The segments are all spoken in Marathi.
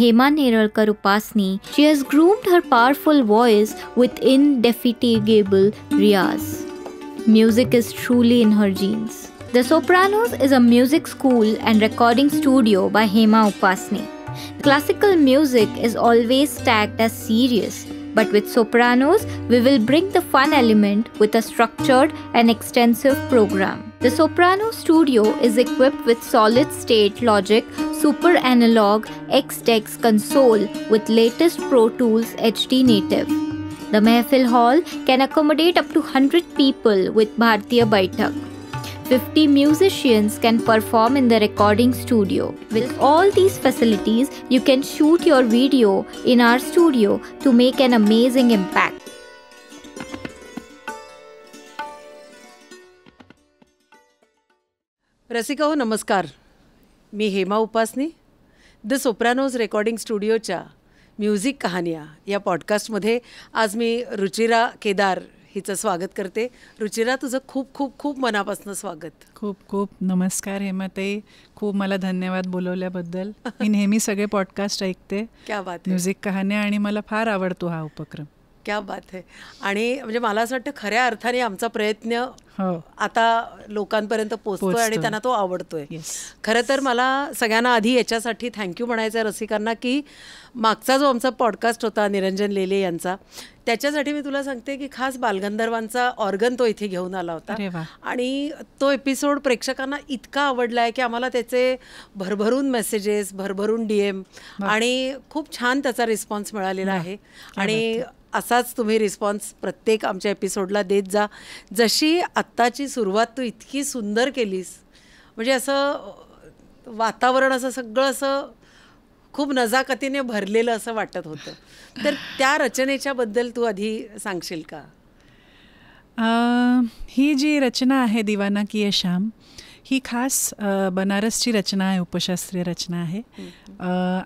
Hema Neralkar Upasni, she has groomed her powerful voice with indefatigable riyas. Music is truly in her genes. The Sopranos is a music school and recording studio by Hema Upasni. Classical music is always tagged as serious, but with Sopranos, we will bring the fun element with a structured and extensive program. The Soprano Studio is equipped with solid-state logic, super analog, X-Tex console with latest Pro Tools HD native. The Mehfil Hall can accommodate up to 100 people with Bhartiya Baitak. 50 musicians can perform in the recording studio. With all these facilities, you can shoot your video in our studio to make an amazing impact. Rasika हो नमस्कार मी Hema Upasani the Sopranos recording स्टुडिओच्या म्युझिक कहाण्या या पॉडकास्टमध्ये आज मी रुचिरा केदार हिचं स्वागत करते रुचिरा तुझं खूप खूप खूप मनापासून स्वागत खूप खूप नमस्कार हेमा खूप मला धन्यवाद बोलवल्याबद्दल मी नेहमी सगळे पॉडकास्ट ऐकते क्या बात म्युझिक कहाण्या आणि मला फार आवडतो हा उपक्रम क्या बात आहे आणि म्हणजे मला असं वाटतं खऱ्या अर्थाने आमचा प्रयत्न हो. आता लोकांपर्यंत पोचतोय आणि त्यांना तो आवडतोय खरं तर मला सगळ्यांना आधी याच्यासाठी थँक्यू म्हणायचं आहे रसिकांना की मागचा जो आमचा पॉडकास्ट होता निरंजन लेले यांचा त्याच्यासाठी मी तुला सांगते की खास बालगंधर्वांचा ऑर्गन तो इथे घेऊन आला होता आणि तो एपिसोड प्रेक्षकांना इतका आवडला आहे की आम्हाला त्याचे भरभरून मेसेजेस भरभरून डी एम आणि खूप छान त्याचा रिस्पॉन्स मिळालेला आहे आणि असाच तुम्ही रिस्पॉन्स प्रत्येक आमच्या एपिसोडला देत जा जशी आत्ताची सुरुवात तू इतकी सुंदर केलीस म्हणजे असं वातावरण असं सगळं असं खूप नजाकतीने भरलेलं असं वाटत होतं तर त्या रचनेच्याबद्दल तू आधी सांगशील का ही जी रचना आहे दिवाना की श्याम ही खास बनारसची रचना आहे उपशास्त्रीय रचना आहे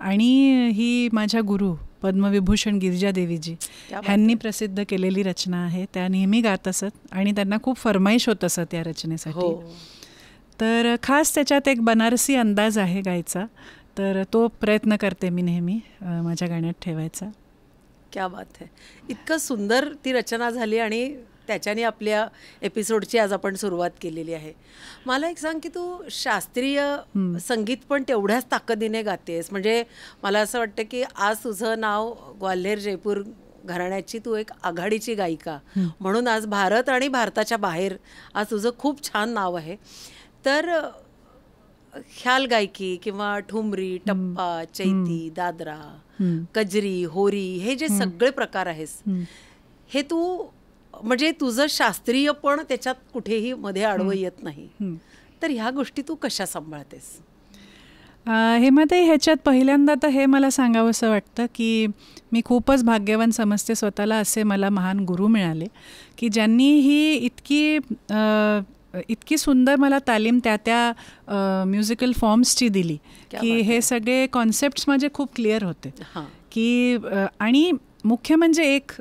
आणि ही माझ्या गुरु पद्मविभूषण देवीजी, ह्यांनी प्रसिद्ध केलेली रचना आहे त्या नेहमी गात असत आणि त्यांना खूप फरमाईश होत असत या रचनेसाठी हो. तर खास त्याच्यात एक बनारसी अंदाज आहे गायचा तर तो प्रयत्न करते मी नेहमी माझ्या गाण्यात ठेवायचा क्या बात है इतकं सुंदर ती रचना झाली आणि त्याच्याने आपल्या एपिसोडची आज आपण सुरुवात केलेली आहे मला एक सांग की तू शास्त्रीय संगीत पण तेवढ्याच ताकदीने गातेस म्हणजे मला असं वाटतं की आज तुझं नाव ग्वाल्हेर जयपूर घराण्याची तू एक आघाडीची गायिका म्हणून आज भारत आणि भारताच्या बाहेर आज तुझं खूप छान नाव आहे तर ख्याल गायकी किंवा ठुमरी टप्पा चैती दादरा कजरी होरी हे जे सगळे प्रकार आहेस हे तू म्हणजे तुझं शास्त्रीय पण त्याच्यात कुठेही मध्ये आडवं येत नाही तर ह्या गोष्टी तू कशा सांभाळतेस हेमाताई ह्याच्यात पहिल्यांदा तर हे मला असं वाटतं की मी खूपच भाग्यवान समजते स्वतःला असे मला महान गुरु मिळाले की ज्यांनी ही इतकी इतकी सुंदर मला तालीम त्या त्या म्युझिकल फॉर्म्सची दिली की हे सगळे कॉन्सेप्ट्स माझे खूप क्लिअर होते की आणि मुख्य म्हणजे एक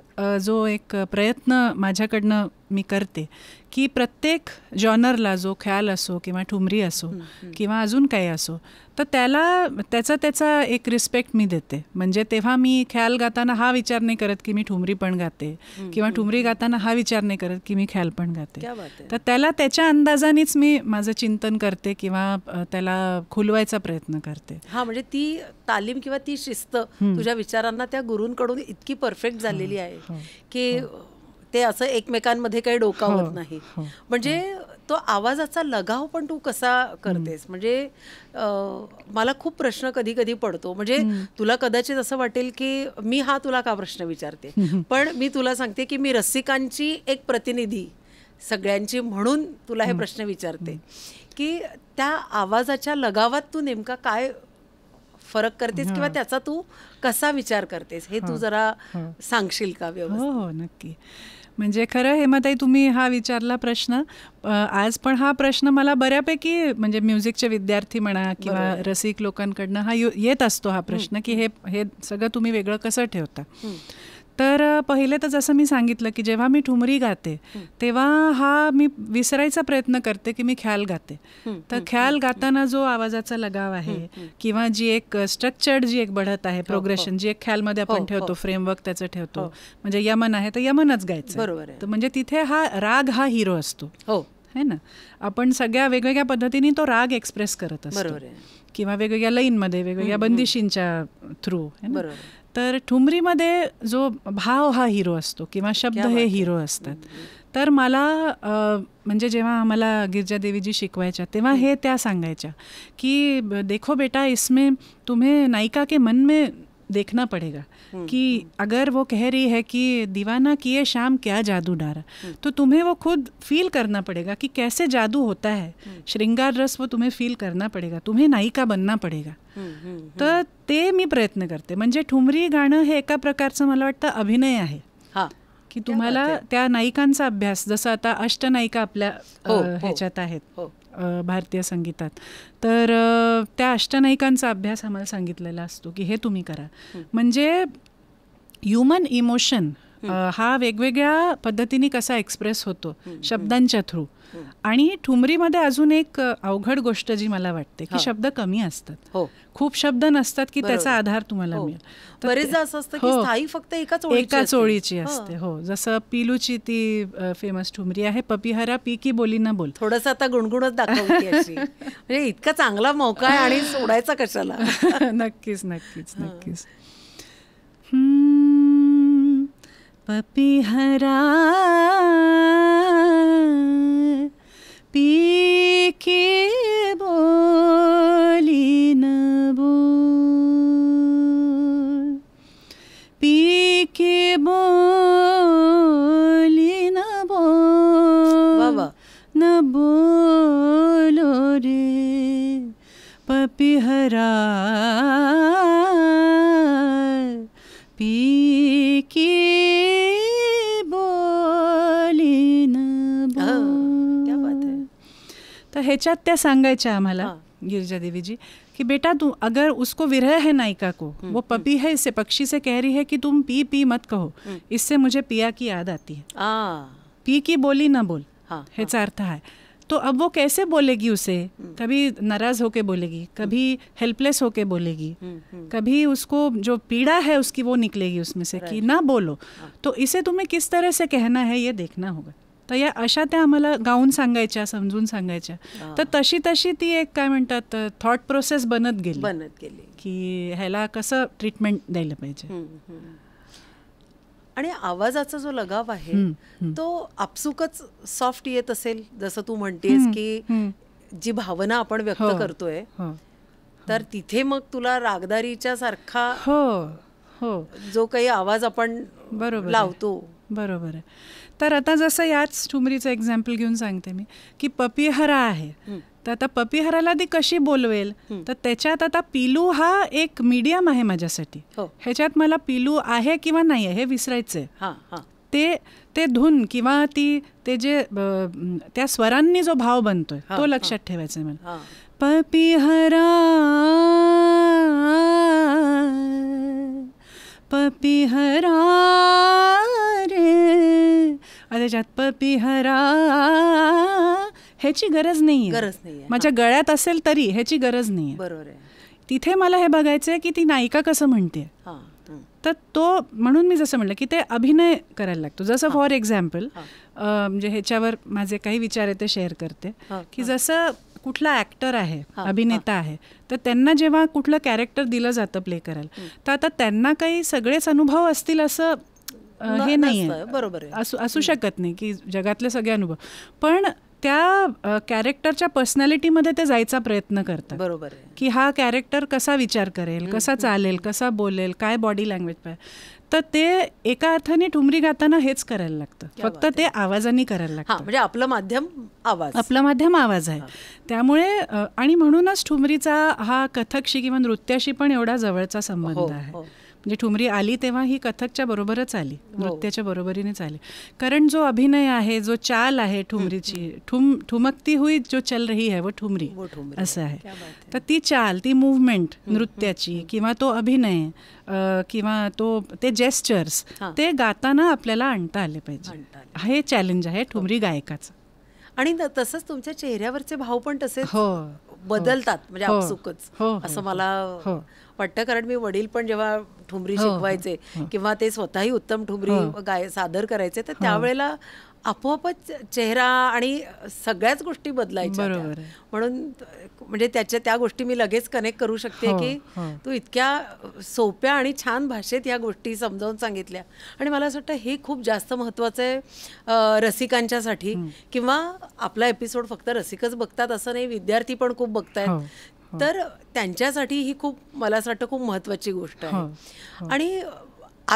जो एक प्रयत्न माझ्याकडनं मी करते की प्रत्येक जॉनरला जो ख्याल असो किंवा ठुमरी असो किंवा अजून काही असो तर त्याला त्याचा त्याचा एक रिस्पेक्ट मी देते म्हणजे तेव्हा मी ख्याल गाताना हा विचार नाही करत की मी ठुमरी पण गाते किंवा ठुमरी गाताना हा विचार नाही करत की मी ख्याल पण गाते तर त्याला त्याच्या अंदाजानेच मी माझं चिंतन करते किंवा त्याला खुलवायचा प्रयत्न करते हा म्हणजे ती तालीम किंवा ती शिस्त तुझ्या विचारांना त्या गुरूंकडून इतकी परफेक्ट झालेली हो, आहे हो, की हो. ते असं एकमेकांमध्ये काही डोका होत नाही म्हणजे तो आवाजाचा लगाव पण तू कसा करतेस म्हणजे मला खूप प्रश्न कधी कधी पडतो म्हणजे तुला कदाचित असं वाटेल की मी हा तुला का प्रश्न विचारते पण मी तुला सांगते की मी रसिकांची एक प्रतिनिधी सगळ्यांची म्हणून तुला हे प्रश्न विचारते की त्या आवाजाच्या लगावात तू नेमका काय फरक करतेस किंवा त्याचा तू कसा विचार करतेस हे तू जरा सांगशील का व्यवस्थित हो, हो नक्की म्हणजे खरं हे हेमाताई तुम्ही हा विचारला प्रश्न आज पण हा प्रश्न मला बऱ्यापैकी म्हणजे म्युझिकचे विद्यार्थी म्हणा किंवा रसिक लोकांकडनं हा येत असतो हा प्रश्न की हे हे सगळं तुम्ही वेगळं कसं ठेवता तर पहिले तर जसं मी सांगितलं की जेव्हा मी ठुमरी गाते तेव्हा हा मी विसरायचा प्रयत्न करते की मी ख्याल गाते तर ख्याल गाताना जो आवाजाचा लगाव आहे किंवा जी एक स्ट्रक्चर्ड जी एक बढत आहे प्रोग्रेशन हो, हो. जी एक ख्यालमध्ये हो, आपण ठेवतो फ्रेमवर्क त्याचं ठेवतो म्हणजे यमन आहे तर यमनच गायचं बरोबर तर म्हणजे तिथे हा राग हा हिरो असतो हो है ना आपण सगळ्या वेगवेगळ्या पद्धतीने तो राग एक्सप्रेस करत असतो किंवा वेगवेगळ्या लाईनमध्ये वेगवेगळ्या बंदिशींच्या थ्रू तर ठुमरीमध्ये जो भाव हा हिरो असतो किंवा शब्द हे हिरो असतात तर मला म्हणजे जेव्हा आम्हाला गिरजादेवीजी शिकवायच्या तेव्हा हे त्या सांगायच्या की देखो बेटा इसमें तुम्हें नायिका के मन में देखना पड़ेगा कि अगर वो कह रही है कि दीवाना किए शाम क्या जादू डारा तो तुम्हें वो खुद फील करना पड़ेगा कि कैसे जादू होता है श्रृंगार रस वो तुम्हें फील करना पडेगा तुम्हें नायिका बनना पडेगा तर ते मी प्रयत्न करते म्हणजे ठुमरी गाणं हे एका प्रकारचं मला वाटतं अभिनय आहे की तुम्हाला त्या नायिकांचा अभ्यास जसं आता अष्ट नायिका आपल्या हो, हो. ह्याच्यात आहेत हो. भारतीय संगीतात तर त्या अष्टनायिकांचा अभ्यास आम्हाला सांगितलेला असतो की हे तुम्ही करा म्हणजे ह्युमन इमोशन हा वेगवेगळ्या पद्धतीने कसा एक्सप्रेस होतो शब्दांच्या थ्रू आणि ठुमरीमध्ये अजून एक अवघड गोष्ट जी मला वाटते की शब्द कमी असतात हो खूप शब्द नसतात की त्याचा आधार तुम्हाला हो. मिळेल असं असतं की हो. फक्त एकाच एकाच ओळीची असते हो जसं पिलूची ती फेमस ठुमरी आहे पपिहरा पी की बोली ना बोल थोडस आता गुणगुणत दाखवते म्हणजे इतका चांगला मौका आहे आणि सोडायचा कशाला नक्कीच नक्कीच नक्कीच पपिहरा पीके बोली न बो पीके बोली न न बोलो रे पपिहरा व्हायच्या त्या सांगायच्या आम्हाला देवी जी कि बेटा तू अगर उसको विरह है नायिका को हम्म, वो हम्म. पपी है इससे पक्षी से कह रही है कि तुम पी पी मत कहो हम्म. इससे मुझे पिया की याद आती है आ, पी की बोली ना बोल हाँ, है हाँ। अर्थ है तो अब वो कैसे बोलेगी उसे कभी नाराज होके बोलेगी कभी हेल्पलेस होके बोलेगी कभी उसको जो पीड़ा है उसकी वो निकलेगी उसमें से कि ना बोलो हाँ। तो इसे तुम्हें किस तरह से कहना है ये देखना होगा तर या अशा त्या आम्हाला गाऊन सांगायच्या समजून सांगायच्या तर तशी तशी ती एक काय म्हणतात थॉट प्रोसेस बनत गेली बनत गेली की ह्याला कसं ट्रीटमेंट द्यायला पाहिजे आणि आवाजाचा जो लगाव आहे तो आपसुकच सॉफ्ट येत असेल जसं तू म्हणतेस की जी भावना आपण व्यक्त हो, करतोय हो. तर तिथे मग तुला रागदारीच्या सारखा हो हो जो काही आवाज आपण बरोबर लावतो बरोबर आहे तर आता जसं याच ठुमरीचं एक्झाम्पल घेऊन सांगते मी की पपिहरा आहे तर आता पपिहराला ती कशी बोलवेल तर त्याच्यात आता पिलू हा एक मीडियम आहे माझ्यासाठी हो. ह्याच्यात मला पिलू आहे किंवा नाही आहे हे विसरायचं आहे ते ते धुन किंवा ती ते जे त्या स्वरांनी जो भाव बनतोय तो लक्षात ठेवायचा आहे मला पपिहरा पपिहरा अरे त्याच्यात हरा ह्याची गरज नाही गरज नाही माझ्या गळ्यात असेल तरी ह्याची गरज नाही बरोबर आहे तिथे मला हे बघायचं आहे की ती नायिका कसं म्हणते तर तो म्हणून मी जसं म्हटलं की ते अभिनय करायला लागतो जसं फॉर एक्झाम्पल म्हणजे ह्याच्यावर माझे काही विचार आहे ते शेअर करते की जसं कुठला ऍक्टर आहे अभिनेता आहे तर त्यांना जेव्हा कुठलं कॅरेक्टर दिलं जातं प्ले करायला तर आता त्यांना काही सगळेच अनुभव असतील असं हे नाही बरोबर असू असू शकत नाही की जगातले सगळे अनुभव पण त्या कॅरेक्टरच्या पर्सनॅलिटीमध्ये ते जायचा प्रयत्न करतात बरोबर की हा कॅरेक्टर कसा विचार करेल कसा चालेल कसा बोलेल काय बॉडी लँग्वेज पाहिजे तर ते एका अर्थाने ठुमरी गाताना हेच करायला लागतं फक्त ते आवाजाने करायला लागतं म्हणजे आपलं माध्यम आवाज आपलं माध्यम आवाज आहे त्यामुळे आणि म्हणूनच ठुमरीचा हा कथकशी किंवा नृत्याशी पण एवढा जवळचा संबंध हो, आहे हो. म्हणजे ठुमरी आली तेव्हा ही कथकच्या बरोबरच आली हो. नृत्याच्या बरोबरीनेच आली कारण जो अभिनय आहे जो चाल आहे ठुमरीची ठुम ठुमकती हुई जो चल रही है वो ठुमरी असं आहे तर ती चाल ती मुवमेंट नृत्याची किंवा तो अभिनय किंवा तो ते जेस्चर्स ते गाताना आपल्याला आणता आले पाहिजे हे चॅलेंज आहे ठुमरी हो. गायकाचं आणि तसंच तुमच्या चेहऱ्यावरचे भाव पण तसे हो बदलतात म्हणजे हो. असं मला वाटतं कारण मी वडील पण जेव्हा ठुमरी हो. शिकवायचे हो. किंवा ते स्वतःही उत्तम ठुमरी हो. गाय सादर करायचे तर त्यावेळेला आपोआपच चेहरा आणि सगळ्याच गोष्टी बदलायच्या म्हणून म्हणजे त्याच्या त्या गोष्टी मी लगेच कनेक्ट करू शकते की तू इतक्या सोप्या आणि छान भाषेत ह्या गोष्टी समजावून सांगितल्या आणि मला असं वाटतं हे खूप जास्त महत्वाचं आहे रसिकांच्यासाठी किंवा आपला एपिसोड फक्त रसिकच बघतात असं नाही विद्यार्थी पण खूप बघतायत हो. तर त्यांच्यासाठी ही खूप मला असं वाटतं खूप महत्वाची गोष्ट आहे हो, हो. आणि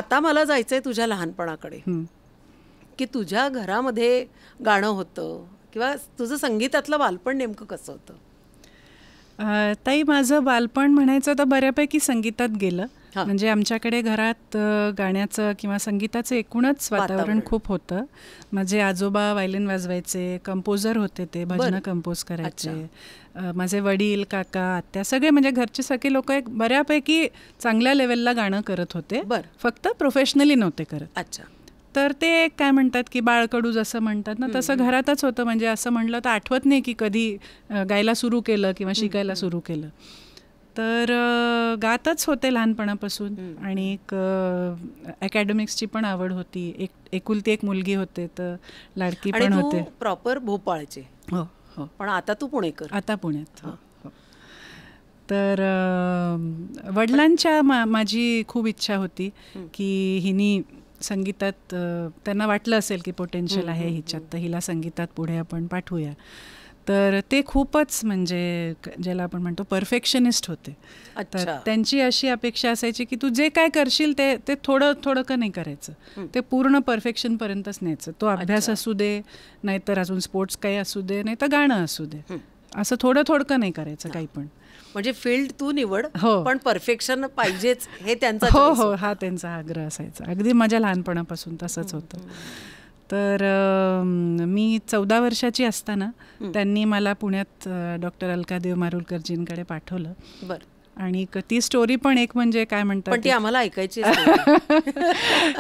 आता मला जायचं आहे तुझ्या लहानपणाकडे की तुझ्या घरामध्ये गाणं होतं किंवा तुझं संगीतातलं बालपण नेमकं कसं होतं ताई माझं बालपण म्हणायचं तर बऱ्यापैकी संगीतात गेलं म्हणजे आमच्याकडे घरात गाण्याचं किंवा संगीताचं एकूणच वातावरण खूप होतं माझे आजोबा वायलिन वाजवायचे कंपोजर होते ते भजनं कंपोज करायचे माझे वडील काका आत्या सगळे म्हणजे घरचे सगळे लोक एक बऱ्यापैकी चांगल्या लेवलला गाणं करत होते फक्त प्रोफेशनली नव्हते करत अच्छा तर ते काय म्हणतात की बाळकडू जसं म्हणतात ना तसं घरातच होतं म्हणजे असं म्हणलं तर आठवत नाही की कधी गायला सुरू केलं किंवा शिकायला सुरू केलं तर गातच होते लहानपणापासून आणि एक अकॅडमिक्सची पण आवड होती एक एकुलती एक मुलगी होते तर लाडकी पण होते प्रॉपर भोपाळचे हो हो पण आता तू पुणेकर आता पुण्यात हो, हो. तर वडिलांच्या मा माझी खूप इच्छा होती की हिनी संगीतात त्यांना वाटलं असेल की पोटेन्शियल आहे हिच्यात तर हिला संगीतात पुढे आपण पाठवूया तर ते खूपच म्हणजे ज्याला आपण म्हणतो परफेक्शनिस्ट होते तर त्यांची अशी अपेक्षा असायची की तू जे काय करशील ते ते थोडं थोडं का नाही करायचं ते पूर्ण परफेक्शनपर्यंतच न्यायचं तो अभ्यास असू दे नाहीतर अजून स्पोर्ट्स काही असू दे नाहीतर गाणं असू दे असं थोडं थोडकं नाही करायचं काही पण म्हणजे फील्ड तू निवड हो पण परफेक्शन पाहिजेच हे त्यांचा हो हो हा त्यांचा आग्रह असायचा अगदी माझ्या लहानपणापासून तसंच होतं तर मी चौदा वर्षाची असताना त्यांनी मला पुण्यात डॉक्टर अलकादेव मारुलकरजींकडे पाठवलं बरं आणि ती स्टोरी पण एक म्हणजे काय म्हणतात ती आम्हाला ऐकायची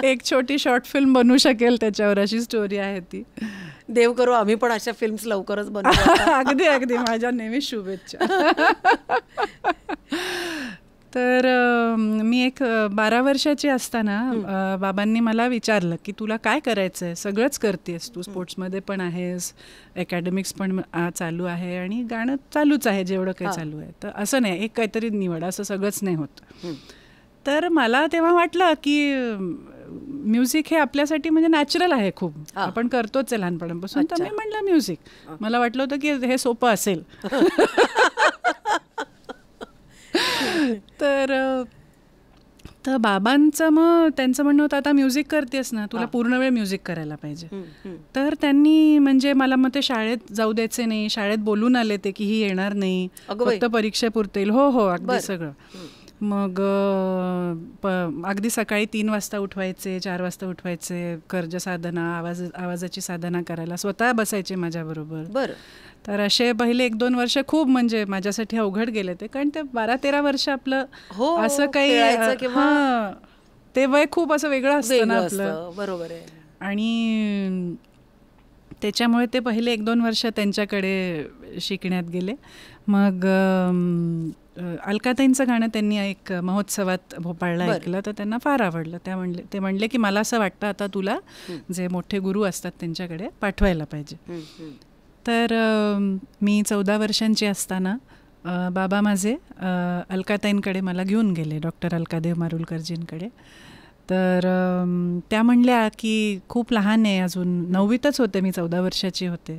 एक छोटी शॉर्ट फिल्म बनू शकेल त्याच्यावर अशी स्टोरी आहे ती देव करू आम्ही पण अशा फिल्म्स लवकरच बनवू अगदी अगदी माझ्या नेहमी शुभेच्छा तर मी एक बारा वर्षाची असताना बाबांनी मला विचारलं की तुला काय करायचं आहे सगळंच करतेस तू स्पोर्ट्समध्ये पण आहेस अकॅडमिक्स पण चालू आहे आणि गाणं चालूच आहे जेवढं काही चालू आहे तर असं नाही एक काहीतरी निवड असं सगळंच नाही होत तर मला तेव्हा वाटलं की म्युझिक हे आपल्यासाठी म्हणजे नॅचरल आहे खूप आपण करतोच आहे लहानपणापासून तर मी म्हटलं म्युझिक मला वाटलं होतं की हे सोपं असेल तर तर बाबांचं मग त्यांचं म्हणणं होतं आता म्युझिक करतेस ना तुला पूर्ण वेळ म्युझिक करायला पाहिजे तर त्यांनी म्हणजे मला मग ते शाळेत जाऊ द्यायचे नाही शाळेत बोलून आले ते की ही येणार नाही फक्त परीक्षा पुरतील हो हो अगदी सगळं मग प अगदी सकाळी तीन वाजता उठवायचे चार वाजता उठवायचे कर्ज साधना आवाज आवाजाची साधना करायला स्वतः बसायचे माझ्याबरोबर बरं तर असे पहिले एक दोन वर्ष खूप म्हणजे माझ्यासाठी अवघड गेले ते कारण ते बारा तेरा वर्ष आपलं हो असं काही किंवा ते वय खूप असं वेगळं असतं ना आपलं बरोबर आहे आणि त्याच्यामुळे ते पहिले एक दोन वर्ष त्यांच्याकडे शिकण्यात गेले मग अलकाताईंचं गाणं त्यांनी एक महोत्सवात भोपाळला ऐकलं तर त्यांना फार आवडलं त्या म्हणले ते म्हणले की मला असं वाटतं आता तुला जे मोठे गुरु असतात त्यांच्याकडे पाठवायला पाहिजे तर मी चौदा वर्षांची असताना बाबा माझे अलकाताईंकडे मला घेऊन गेले डॉक्टर अलकादेव मारुलकरजींकडे तर त्या म्हणल्या की खूप लहान आहे अजून नववीतच होते मी चौदा वर्षाची होते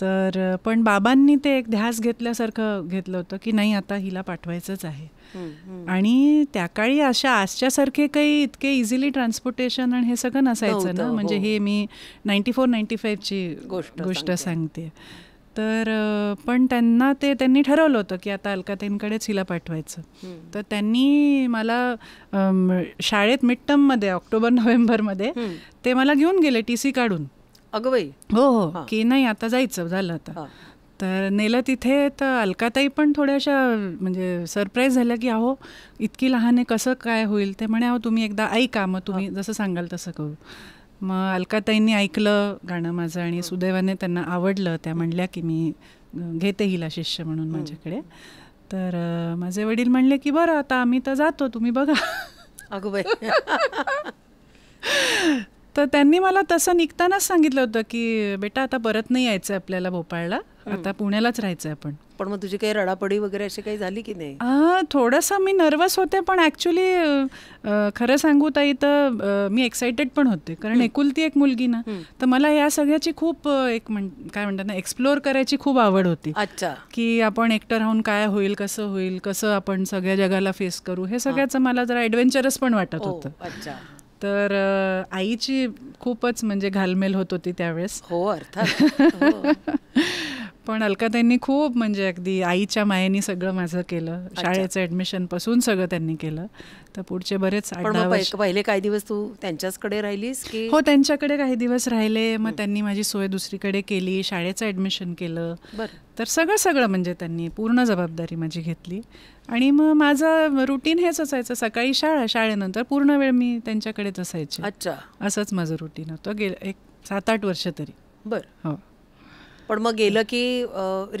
तर पण बाबांनी ते एक ध्यास घेतल्यासारखं घेतलं होतं की नाही आता हिला पाठवायचंच आहे आणि त्या काळी अशा आजच्यासारखे काही इतके इझिली ट्रान्सपोर्टेशन आणि हे सगळं नसायचं ना म्हणजे हो. हे मी नाईन्टी फोर नाईन्टी फाईव्हची गोष्ट गोष्ट सांगते तर पण त्यांना ते त्यांनी ठरवलं होतं की आता अलकातेंकडेच हिला पाठवायचं तर त्यांनी मला शाळेत मिड टर्ममध्ये ऑक्टोबर नोव्हेंबरमध्ये ते मला घेऊन गेले टी सी काढून अगं हो हो की नाही आता जायचं झालं आता तर नेलं तिथे तर अलकाताई पण थोड्याशा म्हणजे सरप्राईज झाल्या की अहो इतकी लहान आहे कसं काय होईल ते म्हणे अहो तुम्ही एकदा ऐका मग तुम्ही जसं सांगाल तसं करू मग अलकाताईंनी ऐकलं गाणं माझं आणि सुदैवाने त्यांना आवडलं त्या म्हणल्या की मी घेते हिला शिष्य म्हणून माझ्याकडे तर माझे वडील म्हणले की बरं आता आम्ही तर जातो तुम्ही बघा अगं तर त्यांनी मला तसं निघतानाच सांगितलं होतं की बेटा आता परत नाही यायचं आपल्याला भोपाळला आता पुण्यालाच राहायचं आपण पण मग तुझी काही रडापडी वगैरे अशी काही झाली की नाही थोडासा मी नर्वस होते पण ऍक्च्युली खरं सांगू ताई तर मी एक्सायटेड पण होते कारण एकुलती एक मुलगी ना तर मला या सगळ्याची खूप एक म्हण काय म्हणतात ना एक्सप्लोअर करायची खूप आवड होती अच्छा की आपण एकटं राहून काय होईल कसं होईल कसं आपण सगळ्या जगाला फेस करू हे सगळ्याचं मला जरा ऍडव्हेंचरस पण वाटत हो, होतं अच्छा तर आईची खूपच म्हणजे घालमेल होत होती त्यावेळेस हो अर्थात हो. पण अलका त्यांनी खूप म्हणजे अगदी आईच्या मायेनी सगळं माझं केलं शाळेचं ऍडमिशन पासून सगळं त्यांनी केलं तर पुढचे बरेच पहिले काही दिवस तू त्यांच्याचकडे राहिलीस की हो त्यांच्याकडे काही दिवस राहिले मग त्यांनी माझी सोय दुसरीकडे केली शाळेचं ऍडमिशन केलं तर सगळं सगळं म्हणजे त्यांनी पूर्ण जबाबदारी माझी घेतली आणि मग माझं रुटीन हेच असायचं सकाळी शाळा शाळेनंतर पूर्ण वेळ मी त्यांच्याकडेच असायचे अच्छा असंच माझं रुटीन होतं गेलं एक सात आठ वर्ष तरी बरं हो पण मग गेलं की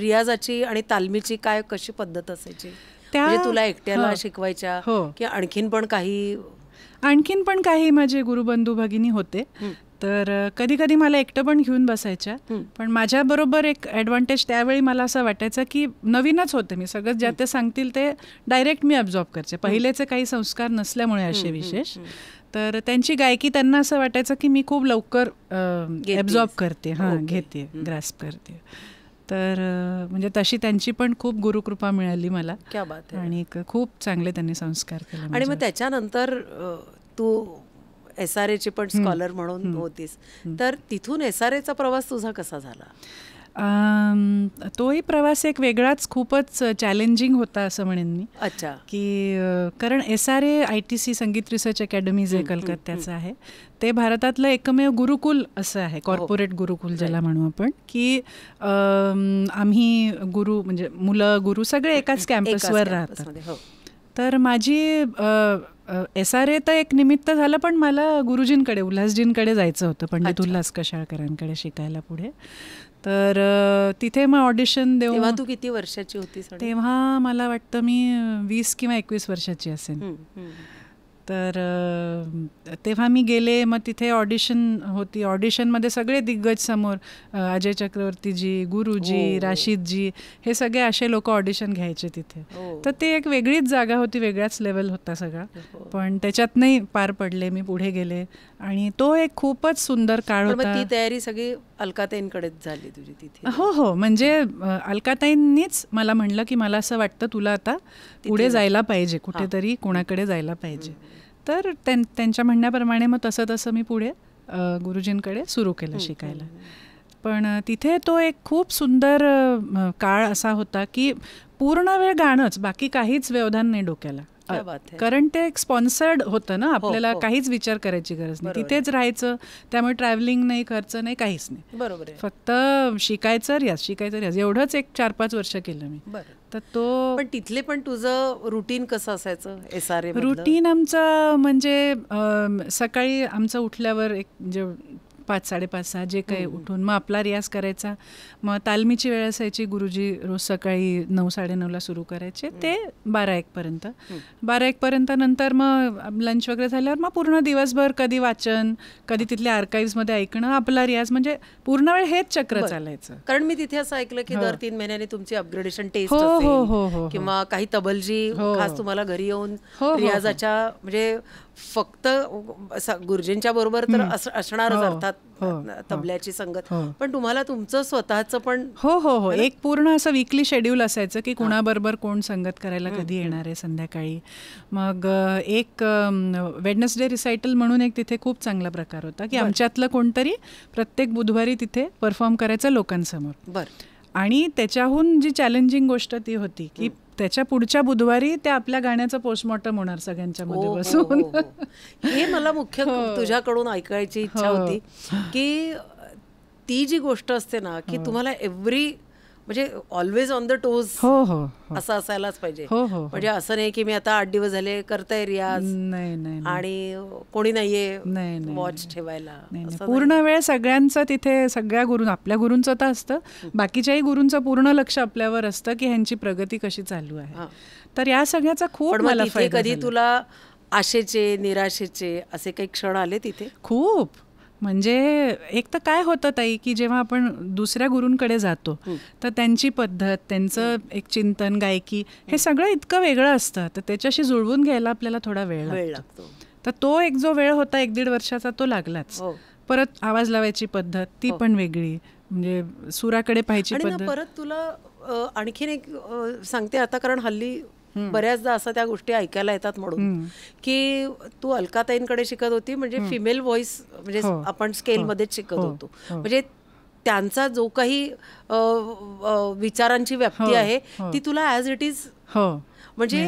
रियाजाची आणि तालमीची काय कशी पद्धत असायची त्या म्हणजे तुला एकट्याला शिकवायच्या हो. की आणखीन पण काही आणखीन पण काही माझे गुरुबंधू भगिनी होते तर कधी कधी मला एकटं पण घेऊन बसायच्या पण माझ्याबरोबर एक ॲडव्हान्टेज त्यावेळी मला असं वाटायचं की नवीनच होते मी सगळं ज्या ते सांगतील ते डायरेक्ट मी ॲब्झॉर्ब करते पहिलेचे काही संस्कार नसल्यामुळे असे विशेष तर त्यांची गायकी त्यांना असं वाटायचं की मी खूप लवकर ॲब्झॉर्ब करते हां घेते ग्रास्प करते तर म्हणजे तशी त्यांची पण खूप गुरुकृपा मिळाली मला क्या बात आणि खूप चांगले त्यांनी संस्कार केले आणि मग त्याच्यानंतर तू एस आर एची पण स्कॉलर म्हणून होतीस तर तिथून एस आर एचा प्रवास तुझा कसा झाला तोही प्रवास एक वेगळाच खूपच चॅलेंजिंग होता असं म्हणेन मी अच्छा की कारण S R A I T C Sangeet Research Academy जे कलकत्त्याचं आहे ते भारतातलं एकमेव गुरुकुल असं आहे कॉर्पोरेट हो. गुरुकुल ज्याला म्हणू आपण की आम्ही गुरु म्हणजे मुलं गुरु सगळे एकाच कॅम्पसवर राहतात हो. तर माझी एस आर ए तर एक निमित्त झालं पण मला गुरुजींकडे उल्हासजींकडे जायचं होतं पंडित उल्हास कशाळकरांकडे शिकायला पुढे तर तिथे मग ऑडिशन देऊ तू किती वर्षाची होती तेव्हा मला वाटतं मी वीस किंवा एकवीस वर्षाची असेल तर तेव्हा मी गेले मग तिथे ऑडिशन होती ऑडिशनमध्ये सगळे दिग्गज समोर अजय चक्रवर्तीजी गुरुजी हो. राशीदजी हे सगळे असे लोक ऑडिशन घ्यायचे तिथे हो. तर ते एक वेगळीच जागा होती वेगळाच लेवल होता सगळा हो. पण त्याच्यात नाही पार पडले मी पुढे गेले आणि तो एक खूपच सुंदर काळ होता ती तयारी सगळी अलकाताईंकडेच झाली तुझी तिथे हो हो म्हणजे अलकाताईंनीच मला म्हणलं की मला असं वाटतं तुला आता पुढे जायला पाहिजे कुठेतरी कोणाकडे जायला पाहिजे तर त्यांच्या म्हणण्याप्रमाणे मग तसं तसं मी पुढे गुरुजींकडे सुरू केलं शिकायला पण तिथे तो एक खूप सुंदर काळ असा होता की पूर्ण वेळ गाणंच बाकी काहीच व्यवधान नाही डोक्याला कारण ते एक स्पॉन्सर्ड होतं ना हो, आपल्याला हो. काहीच विचार करायची गरज नाही तिथेच राहायचं त्यामुळे ट्रॅव्हलिंग नाही खर्च नाही काहीच नाही बरोबर फक्त शिकायचं रियाज शिकायचं रियाज एवढंच एक चार पाच वर्ष केलं मी तर तो पण तिथले पण तुझं रुटीन कसं असायचं एस आर रुटीन आमचं म्हणजे सकाळी आमचं उठल्यावर एक म्हणजे पाच साडेपाच सहा जे काही हो, हो. उठून मग आपला रियाज करायचा मग तालमीची वेळ असायची गुरुजी रोज सकाळी नऊ साडेनऊला सुरू करायचे ते बारा एकपर्यंत बारा एकपर्यंत नंतर मग लंच वगैरे झाल्यावर मग पूर्ण दिवसभर कधी वाचन कधी तिथल्या आर्काईव्हमध्ये ऐकणं आपला रियाज म्हणजे पूर्ण वेळ हेच चक्र चालायचं कारण मी तिथे असं ऐकलं की हो. दर तीन महिन्याने तुमची अपग्रेडेशन टेस्ट हो हो हो किंवा काही तबलजी खास तुम्हाला घरी येऊन रियाजाच्या म्हणजे फक्त गुरुजींच्या बरोबर तर असणारच हो. अर्थात हो. हो. तबल्याची संगत पण तुम्हाला तुमचं स्वतःचं पण हो हो हो एक पूर्ण असं विकली शेड्यूल असायचं की कुणाबरोबर कोण संगत करायला कधी येणार आहे संध्याकाळी मग एक वेडनसडे रिसायटल म्हणून एक तिथे खूप चांगला प्रकार होता की आमच्यातलं कोणतरी प्रत्येक बुधवारी तिथे परफॉर्म करायचं लोकांसमोर बरं आणि त्याच्याहून जी चॅलेंजिंग गोष्ट ती होती की त्याच्या पुढच्या बुधवारी त्या आपल्या गाण्याचं पोस्टमॉर्टम होणार सगळ्यांच्या हो, मध्ये हो, बसून हो, हे मला मुख्य तुझ्याकडून ऐकायची इच्छा होती की ती जी गोष्ट असते ना की तुम्हाला एव्हरी म्हणजे ऑलवेज ऑन द टोज हो हो असं असायलाच पाहिजे हो, हो हो म्हणजे असं नाही की मी आता आठ दिवस झाले करताय रियाज नाही आणि कोणी नाहीये वॉच ठेवायला पूर्ण वेळ सगळ्यांचं तिथे सगळ्या गुरु आपल्या गुरूंचं तर असतं बाकीच्याही गुरूंचं पूर्ण लक्ष आपल्यावर असतं की ह्यांची प्रगती कशी चालू आहे तर या सगळ्याचा खूप मला कधी तुला आशेचे निराशेचे असे काही क्षण आले तिथे खूप म्हणजे एक तर काय होतं ताई की जेव्हा आपण दुसऱ्या गुरूंकडे जातो तर त्यांची पद्धत त्यांचं एक चिंतन गायकी हे सगळं इतकं वेगळं असतं तर त्याच्याशी जुळवून घ्यायला आपल्याला थोडा वेळ लागतो तर तो एक जो वेळ होता एक दीड वर्षाचा तो लागलाच हो. परत आवाज लावायची पद्धत ती हो. पण वेगळी म्हणजे सुराकडे पाहायची परत तुला आणखीन एक सांगते आता कारण हल्ली बऱ्याचदा असं त्या गोष्टी ऐकायला येतात म्हणून की तू अलकाताईंकडे शिकत होती म्हणजे फिमेल व्हॉइस म्हणजे हो. आपण स्केलमध्येच हो. शिकत हो. होतो म्हणजे त्यांचा जो काही विचारांची व्याप्ती आहे ती तुला ॲज इट इज म्हणजे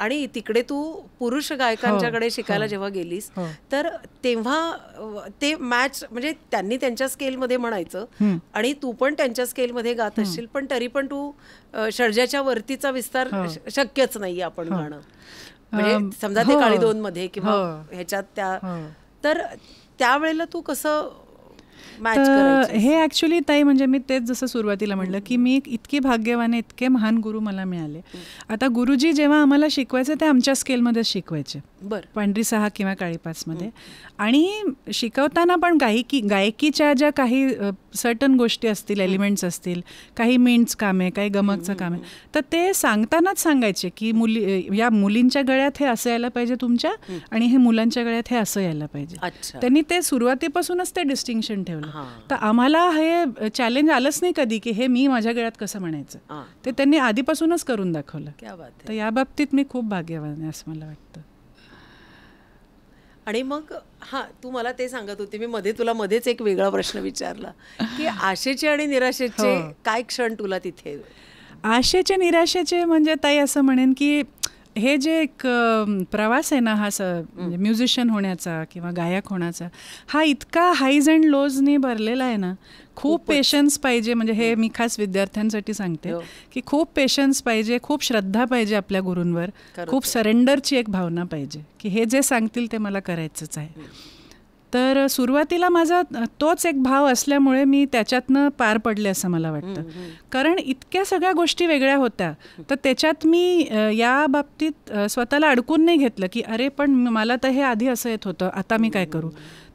आणि तिकडे तू पुरुष गायकांच्याकडे हो, हो. शिकायला जेव्हा गेलीस हो. तर तेव्हा ते मॅच म्हणजे त्यांनी त्यांच्या स्केलमध्ये म्हणायचं आणि तू पण त्यांच्या स्केलमध्ये गात असशील पण तरी पण तू शर्जाच्या वरतीचा विस्तार शक्यच नाही आपण गाणं म्हणजे समजा ते काळी दोन मध्ये किंवा ह्याच्यात त्या तर त्यावेळेला तू कसं हे ऍक्च्युली ताई म्हणजे मी तेच जसं सुरुवातीला म्हटलं की मी इतकी भाग्यवान इतके महान गुरु मला मिळाले आता गुरुजी जेव्हा आम्हाला शिकवायचे ते आमच्या स्केलमध्ये शिकवायचे बर पांढरी सहा किंवा काळी मध्ये आणि शिकवताना पण गायकी गायकीच्या ज्या काही सर्टन गोष्टी असतील एलिमेंट्स असतील काही मिंट्स काम आहे काही गमकचं काम आहे तर ते सांगतानाच सांगायचे की मुली या मुलींच्या गळ्यात हे असं यायला पाहिजे तुमच्या आणि हे मुलांच्या गळ्यात हे असं यायला पाहिजे त्यांनी ते सुरुवातीपासूनच ते डिस्टिंक्शन ठेवलं ठेवलं तर आम्हाला हे चॅलेंज आलंच नाही कधी की हे मी माझ्या गळ्यात कसं म्हणायचं ते त्यांनी आधीपासूनच करून दाखवलं तर या बाबतीत मी खूप भाग्यवान आहे असं मला वाटतं आणि मग हा तू मला ते सांगत होती मी मध्ये तुला मध्येच एक वेगळा प्रश्न विचारला की आशेचे आणि निराशेचे हो. काय क्षण तुला तिथे आशेचे निराशेचे म्हणजे ताई असं म्हणेन की हे जे एक प्रवास आहे ना हा स म्युझिशियन होण्याचा किंवा गायक होण्याचा हा इतका हाईज अँड लोजने भरलेला आहे ना खूप पेशन्स पाहिजे म्हणजे हे मी खास विद्यार्थ्यांसाठी सांगते हो. की खूप पेशन्स पाहिजे खूप श्रद्धा पाहिजे आपल्या गुरूंवर खूप सरेंडरची एक भावना पाहिजे की हे जे सांगतील ते मला करायचंच आहे तर सुरुवातीला माझा तोच एक भाव असल्यामुळे मी त्याच्यातनं पार पडले असं मला वाटतं कारण इतक्या सगळ्या गोष्टी वेगळ्या होत्या तर त्याच्यात मी या बाबतीत स्वतःला अडकून नाही घेतलं की अरे पण मला तर हे आधी असं येत होतं आता मी काय करू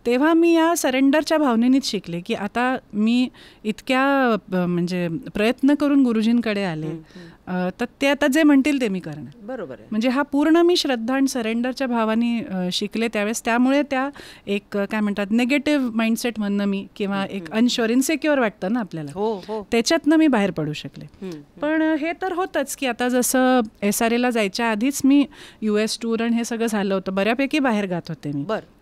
तेव्हा मी या सरेंडरच्या भावनेनेच शिकले की आता मी इतक्या म्हणजे प्रयत्न करून गुरुजींकडे आले तर ते आता जे म्हणतील ते मी करणार बरोबर म्हणजे हा पूर्ण मी श्रद्धा आणि सरेंडरच्या भावाने शिकले त्यावेळेस त्यामुळे त्या एक काय म्हणतात नेगेटिव्ह माइंडसेट म्हणणं मी किंवा एक अनशुअर इनसेक्युअर वाटतं ना आपल्याला हो हो त्याच्यातनं मी बाहेर पडू शकले पण हे तर होतंच की आता जसं एस आर एला जायच्या आधीच मी यू एस टूर आणि हे सगळं झालं होतं बऱ्यापैकी बाहेर गात होते मी बरं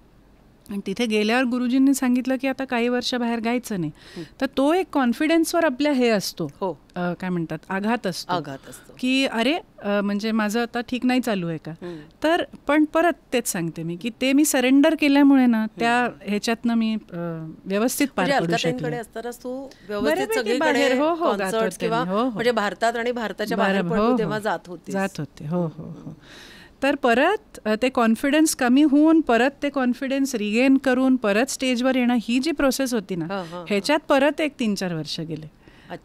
आणि तिथे गेल्यावर गुरुजींनी सांगितलं की आता काही वर्ष बाहेर गायचं नाही तर तो एक कॉन्फिडन्सवर आपल्या हे असतो हो काय म्हणतात आघात असतो आघात असतो की अरे म्हणजे माझं आता ठीक नाही चालू आहे का तर पण परत तेच सांगते मी की ते मी सरेंडर केल्यामुळे ना त्या ह्याच्यातनं मी व्यवस्थित पार म्हणजे व्यवस्थित हो हो, हो हो म्हणजे भारतात आणि भारताच्या बाहेर हो, तेव्हा जात जात होते हो हो हो तर परत ते कॉन्फिडन्स कमी होऊन परत ते कॉन्फिडन्स रिगेन करून परत स्टेजवर येणं ही जी प्रोसेस होती ना ह्याच्यात परत एक तीन चार वर्ष गेले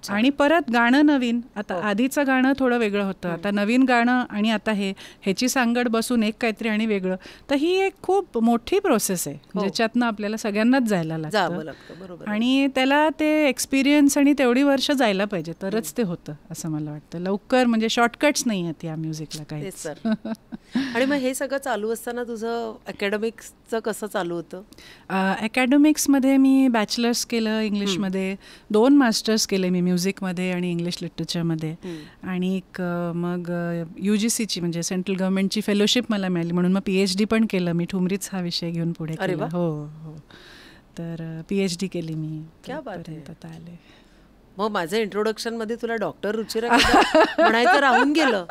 आणि परत गाणं नवीन आता हो. आधीचं गाणं थोडं वेगळं होतं आता नवीन गाणं आणि आता हे ह्याची सांगड बसून एक काहीतरी आणि वेगळं तर ही एक खूप मोठी प्रोसेस आहे हो. ज्याच्यातनं आपल्याला सगळ्यांनाच जायला लागतं आणि त्याला ते एक्सपिरियन्स आणि तेवढी वर्ष जायला पाहिजे तरच ते होतं असं मला वाटतं लवकर म्हणजे शॉर्टकट्स नाही आहेत या म्युझिकला काही आणि मग हे सगळं चालू असताना तुझं अकॅडमिक्सचं कसं चालू होतं अकॅडमिक्समध्ये मी बॅचलर्स केलं इंग्लिशमध्ये दोन मास्टर्स केले मी म्युझिकमध्ये आणि इंग्लिश लिटरेचरमध्ये आणि एक मग यू जी सीची म्हणजे सेंट्रल गव्हर्नमेंटची फेलोशिप मला मिळाली म्हणून मग पी एच डी पण केलं मी ठुमरीच हा विषय घेऊन पुढे केला हो हो तर पी एच डी केली मी त्यापर्यंत आले मग माझं इंट्रोडक्शन मध्ये तुला डॉक्टर रुचिरा म्हणायचं राहून गेलं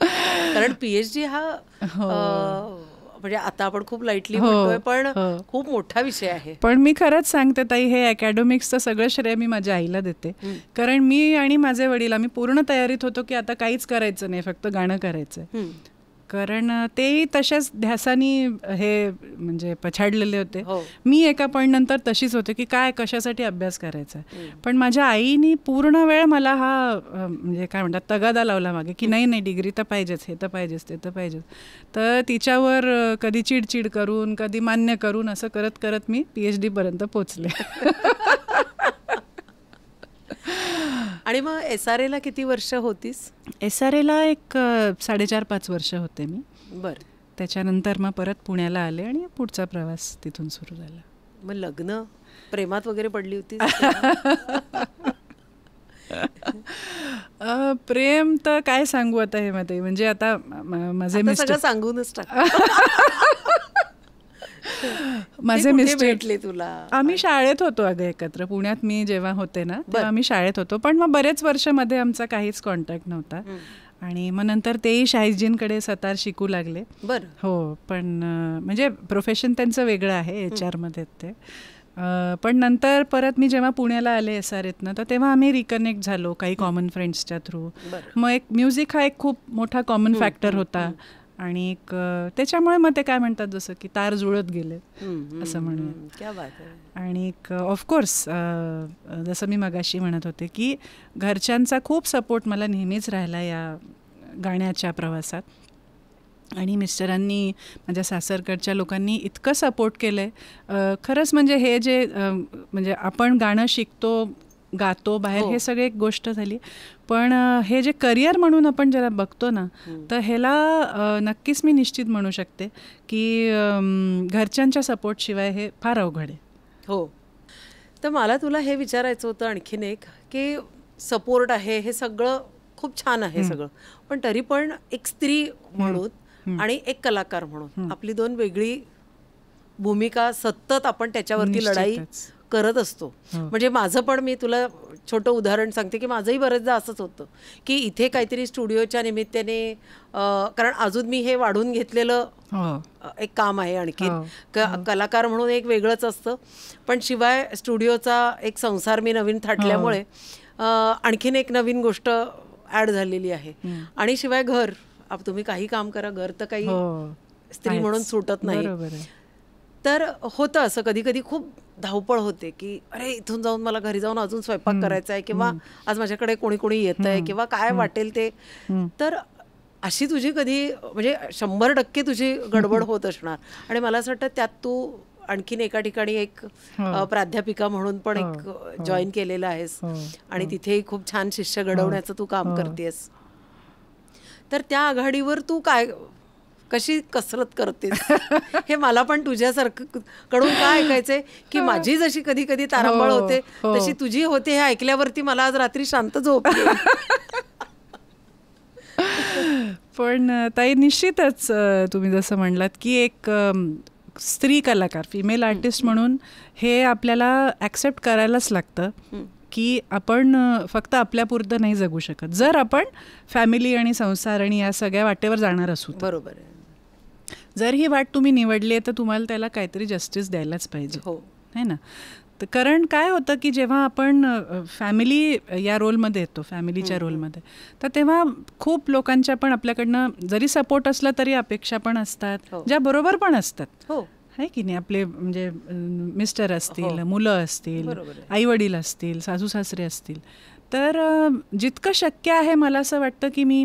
कारण पीएचडी हा हो. म्हणजे आता आपण खूप हो, लाईटली म्हणतोय पण हो. खूप मोठा विषय आहे पण मी खरंच सांगते ताई हे अकॅडमिक्सचं सगळं श्रेय मी माझ्या आईला देते कारण मी आणि माझे वडील आम्ही पूर्ण तयारीत होतो की आता काहीच करायचं नाही फक्त गाणं करायचं कारण ते तशाच ध्यासानी हे म्हणजे पछाडलेले होते हो. मी एका पॉईंट नंतर तशीच होते की काय कशासाठी अभ्यास करायचा पण माझ्या आईनी पूर्ण वेळ मला हा म्हणजे काय म्हणतात तगादा लावला मागे की नाही नाही डिग्री तर पाहिजेच हे तर पाहिजेच ते तर पाहिजेच तर तिच्यावर कधी चिडचिड करून कधी मान्य करून असं करत करत मी पी एच डीपर्यंत पोचले आणि मग एस आर एला किती वर्ष होतीस एस आर एला एक साडेचार पाच वर्ष होते मी बरं त्याच्यानंतर मग परत पुण्याला आले आणि पुढचा प्रवास तिथून सुरू झाला मग लग्न प्रेमात वगैरे पडली होती प्रेम तर काय सांगू आता हे मध्ये म्हणजे आता माझे मिस्टर सांगूनच टाक माझे मिस्टर तुला आम्ही शाळेत होतो अगं एकत्र पुण्यात मी जेव्हा होते ना तेव्हा आम्ही शाळेत होतो पण मग बरेच वर्षामध्ये मध्ये आमचा काहीच कॉन्टॅक्ट नव्हता आणि मग नंतर तेही शाहीजींकडे सतार शिकू लागले बर हो पण म्हणजे प्रोफेशन त्यांचं वेगळं आहे एच मध्ये ते पण नंतर परत मी जेव्हा पुण्याला आले एस आर एतनं तर तेव्हा आम्ही रिकनेक्ट झालो काही कॉमन फ्रेंड्सच्या थ्रू मग एक म्युझिक हा एक खूप मोठा कॉमन फॅक्टर होता आणि त्याच्यामुळे मग ते काय म्हणतात जसं की तार जुळत गेले असं म्हणून आणि ऑफकोर्स जसं मी मगाशी म्हणत होते की घरच्यांचा खूप सपोर्ट मला नेहमीच राहिला या गाण्याच्या प्रवासात आणि मिस्टरांनी माझ्या सासरकडच्या लोकांनी इतकं सपोर्ट केलं आहे खरंच म्हणजे हे जे म्हणजे आपण गाणं शिकतो गातो बाहेर हो. हे सगळे एक गोष्ट झाली पण हे जे करिअर म्हणून आपण ज्याला बघतो ना तर ह्याला नक्कीच मी निश्चित म्हणू शकते की घरच्यांच्या सपोर्टशिवाय हे फार अवघड आहे हो तर मला तुला हे विचारायचं होतं आणखीन एक की सपोर्ट आहे हे सगळं खूप छान आहे सगळं पण तरी पण एक स्त्री म्हणून आणि एक कलाकार म्हणून आपली दोन वेगळी भूमिका सतत आपण त्याच्यावरती लढाई करत असतो म्हणजे माझं पण मी तुला छोटं उदाहरण सांगते की माझंही बरेचदा असंच होतं की इथे काहीतरी स्टुडिओच्या निमित्ताने कारण अजून मी हे वाढून घेतलेलं हो. एक काम आहे आणखीन हो. हो. कलाकार म्हणून एक वेगळंच असतं पण शिवाय स्टुडिओचा एक संसार मी नवीन थाटल्यामुळे आणखीन एक नवीन गोष्ट ऍड झालेली आहे आणि शिवाय घर तुम्ही काही काम करा घर तर काही स्त्री म्हणून सुटत नाही तर होतं असं कधी कधी खूप धावपळ होते की अरे इथून जाऊन मला घरी जाऊन अजून स्वयंपाक करायचा आहे किंवा आज माझ्याकडे कोणी कोणी येत आहे किंवा काय वाटेल ते तर अशी तुझी कधी म्हणजे शंभर टक्के तुझी गडबड होत असणार आणि मला असं वाटतं त्यात तू आणखीन एका ठिकाणी एक हो. प्राध्यापिका म्हणून पण हो. एक हो. जॉईन केलेलं आहेस आणि तिथेही खूप छान शिष्य घडवण्याचं तू काम करतेस तर त्या आघाडीवर तू काय कशी कसरत करते हे मला पण तुझ्यासारखं कडून काय ऐकायचंय की माझी जशी कधी कधी तारांबळ हो, होते हो. तशी तुझी होते हे ऐकल्यावरती मला आज रात्री शांत झोप पण ताई निश्चितच तुम्ही जसं म्हणलात की एक स्त्री कलाकार फिमेल आर्टिस्ट म्हणून हे आपल्याला ॲक्सेप्ट करायलाच लागतं की आपण फक्त आपल्यापुरतं नाही जगू शकत जर आपण फॅमिली आणि संसार आणि या सगळ्या वाटेवर जाणार असू बरोबर आहे जर ही वाट तुम्ही निवडली आहे तर तुम्हाला त्याला काहीतरी जस्टिस द्यायलाच पाहिजे हो है ना तर कारण काय होतं की जेव्हा आपण फॅमिली या रोलमध्ये येतो फॅमिलीच्या रोलमध्ये तर तेव्हा खूप लोकांच्या पण आपल्याकडनं जरी सपोर्ट असला तरी अपेक्षा पण असतात हो. ज्या बरोबर पण असतात हो आहे की नाही आपले म्हणजे मिस्टर असतील हो. मुलं असतील आई वडील असतील सासू सासरे असतील तर जितकं शक्य आहे मला असं वाटतं की मी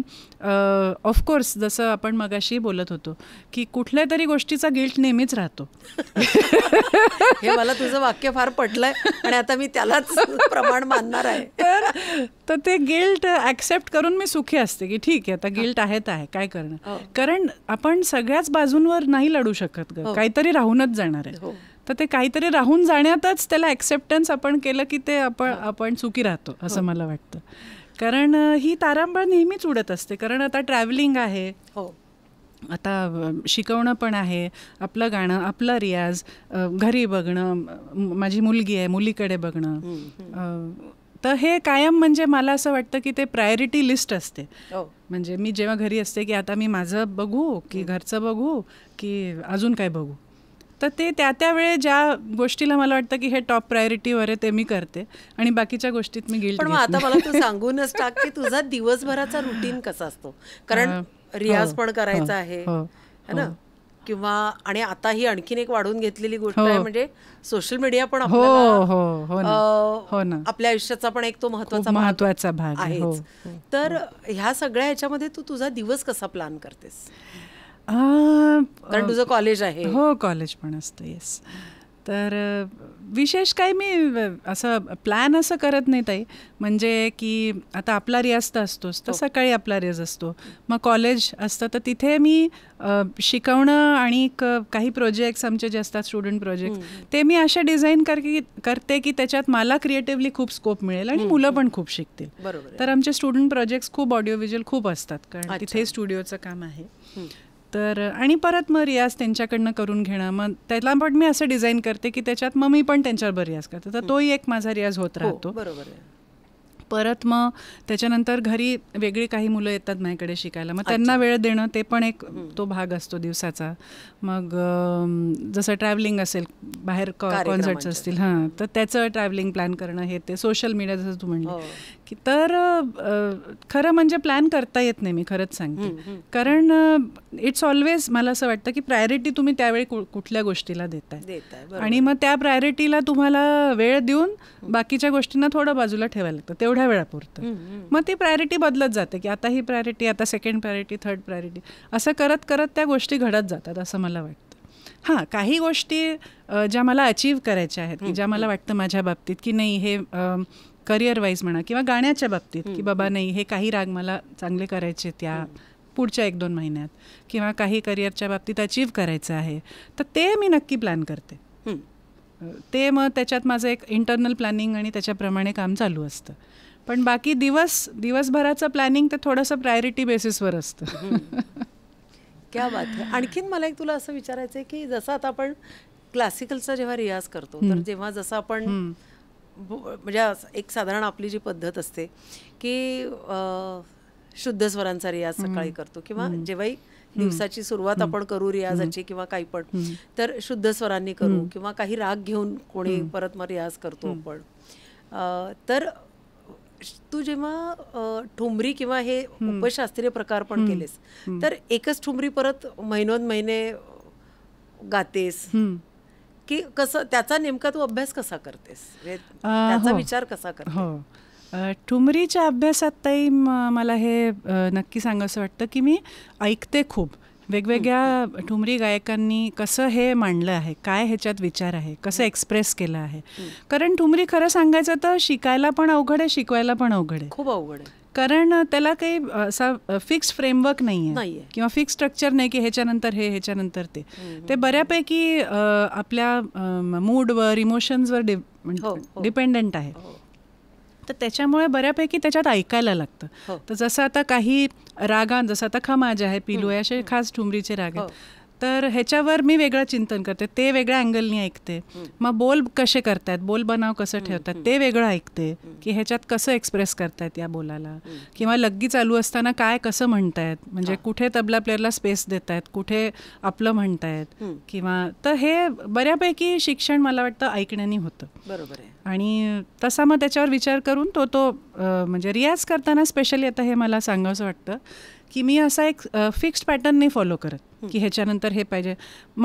ऑफकोर्स जसं आपण मगाशी बोलत होतो की कुठल्या तरी गोष्टीचा गिल्ट नेहमीच राहतो हे मला तुझं वाक्य फार पटलंय आणि आता मी त्यालाच प्रमाण मानणार आहे तर तर ते गिल्ट ॲक्सेप्ट करून मी सुखी असते की ठीक आहे आता गिल्ट आहे तर आहे काय करणार हो. कारण आपण सगळ्याच बाजूंवर नाही लढू शकत ग हो. काहीतरी राहूनच जाणार आहे हो. तर ते काहीतरी राहून जाण्यातच त्याला ॲक्सेप्टन्स आपण केलं की ते आपण आपण चुकी राहतो असं हो. मला वाटतं कारण ही तारांबळ नेहमीच उडत असते कारण आता ट्रॅव्हलिंग आहे हो आता शिकवणं पण आहे आपलं गाणं आपला रियाज घरी बघणं माझी मुलगी आहे मुलीकडे बघणं तर हे कायम म्हणजे मला असं वाटतं की ते प्रायोरिटी लिस्ट असते हो. म्हणजे मी जेव्हा घरी असते की आता मी माझं बघू की घरचं बघू की अजून काय बघू तर ते त्या त्यावेळे ज्या गोष्टीला मला वाटतं की हे टॉप प्रायोरिटीवर आहे ते मी करते आणि बाकीच्या गोष्टीत मी गेली पण मग आता मला तू सांगूनच टाक की तुझा दिवसभराचा रुटीन कसा असतो कारण रियाज हो. पण करायचा हो. आहे हो. ना किंवा आणि आता ही आणखीन एक वाढून घेतलेली गोष्ट आहे म्हणजे सोशल मीडिया पण आपल्या आयुष्याचा पण एक तो महत्वाचा महत्वाचा भाग आहे तर ह्या सगळ्या ह्याच्यामध्ये तू तुझा दिवस कसा प्लॅन करतेस तुझं कॉलेज आहे हो कॉलेज पण असतं येस तर विशेष काही मी असं प्लॅन असं करत नाही ताई म्हणजे की आता आपला रियाज तर असतोच तर हो. सकाळी आपला रियाज असतो मग कॉलेज असतं तर तिथे मी शिकवणं आणि काही प्रोजेक्ट्स आमचे जे असतात स्टुडंट प्रोजेक्ट ते मी अशा डिझाईन कर करते की त्याच्यात मला क्रिएटिव्हली खूप स्कोप मिळेल आणि मुलं पण खूप शिकतील बरोबर तर आमचे स्टुडंट प्रोजेक्ट्स खूप ऑडिओ व्हिज्युअल खूप असतात कारण तिथे स्टुडिओचं काम आहे तर आणि परत मग रियाज त्यांच्याकडनं करून घेणं मग त्याला पण मी असं डिझाईन करते की त्याच्यात मग मी पण त्यांच्यावर रियाज करते तर हो. तोही एक माझा रियाज होत हो, राहतो बरोबर परत मग त्याच्यानंतर घरी वेगळी काही मुलं येतात माझ्याकडे शिकायला मग त्यांना वेळ देणं ते पण एक तो भाग असतो दिवसाचा मग जसं ट्रॅव्हलिंग असेल बाहेर कॉन्सर्ट्स असतील हां तर त्याचं ट्रॅव्हलिंग प्लॅन करणं हे ते सोशल मीडिया जसं तू म्हणलं हो. की तर खरं म्हणजे प्लॅन करता येत नाही मी खरंच सांगते कारण इट्स ऑलवेज मला असं वाटतं की प्रायोरिटी तुम्ही त्यावेळी कुठल्या गोष्टीला देताय आणि मग त्या प्रायोरिटीला तुम्हाला वेळ देऊन बाकीच्या गोष्टींना थोडं बाजूला ठेवायला लागतं तेवढ्या वेळापुरतं मग ती प्रायोरिटी बदलत जाते की आता ही प्रायोरिटी आता सेकंड प्रायोरिटी थर्ड प्रायोरिटी असं करत करत त्या गोष्टी घडत जातात असं मला वाटतं हां काही गोष्टी ज्या मला अचीव करायच्या आहेत की ज्या मला वाटतं माझ्या बाबतीत की नाही हे करिअर वाईज म्हणा किंवा गाण्याच्या बाबतीत की बाबा नाही हे काही राग मला चांगले करायचे त्या पुढच्या एक दोन महिन्यात किंवा काही करिअरच्या बाबतीत अचीव करायचं आहे तर ते मी नक्की प्लॅन करते ते मग त्याच्यात माझं एक इंटरनल प्लॅनिंग आणि त्याच्याप्रमाणे काम चालू असतं पण बाकी दिवस दिवसभराचं प्लॅनिंग ते थोडंसं प्रायोरिटी बेसिसवर असतं क्या बात आहे आणखीन मला एक तुला असं विचारायचं आहे की जसं आता आपण क्लासिकलचा जेव्हा रियाज करतो तर जेव्हा जसं आपण म्हणजे एक साधारण आपली जी पद्धत असते की शुद्ध स्वरांचा रियाज सकाळी करतो किंवा जेव्हाही दिवसाची सुरुवात आपण करू रियाजाची किंवा काही पण तर शुद्ध स्वरांनी करू किंवा काही राग घेऊन कोणी परत मग रियाज करतो आपण तर तू जेव्हा ठुमरी किंवा हे उपशास्त्रीय प्रकार पण केलेस तर एकच ठुमरी परत महिनोन महिने गातेस की कसं त्याचा नेमका तू अभ्यास कसा करतेस त्याचा हो. विचार कसा करते हो. ठुमरीच्या अभ्यासात ताई मला हे नक्की असं वाटतं की मी ऐकते खूप वेगवेगळ्या ठुमरी गायकांनी कसं हे मांडलं आहे काय ह्याच्यात विचार आहे कसं एक्सप्रेस केलं आहे कारण ठुमरी खरं सांगायचं तर शिकायला पण अवघड आहे शिकवायला पण अवघड आहे खूप अवघड आहे कारण त्याला काही असा फिक्स फ्रेमवर्क नाही आहे किंवा फिक्स स्ट्रक्चर नाही की ह्याच्यानंतर हे ह्याच्यानंतर ते ते बऱ्यापैकी आपल्या मूडवर इमोशन्सवर डि डिपेंडंट आहे हो. तर त्याच्यामुळे बऱ्यापैकी त्याच्यात ऐकायला लागतं हो. तर जसं आता काही रागां जसं आता खमाज आहे पिलू आहे असे खास ठुमरीचे राग आहेत हो. तर ह्याच्यावर मी वेगळं चिंतन करते ते वेगळ्या अँगलनी ऐकते मग बोल कसे करतात बोल बनाव कसं ठेवतात ते वेगळं ऐकते की ह्याच्यात कसं एक्सप्रेस करतायत या बोलाला किंवा लग्गी चालू असताना काय कसं म्हणतायत म्हणजे कुठे तबला प्लेअरला स्पेस देत कुठे आपलं म्हणतायत किंवा तर हे बऱ्यापैकी शिक्षण मला वाटतं ऐकण्याने होतं बरोबर आहे आणि तसा मग त्याच्यावर विचार करून तो तो म्हणजे रियाज करताना स्पेशली आता हे मला सांगावंसं वाटतं की मी असा एक फिक्स्ड पॅटर्न नाही फॉलो करत की ह्याच्यानंतर हे पाहिजे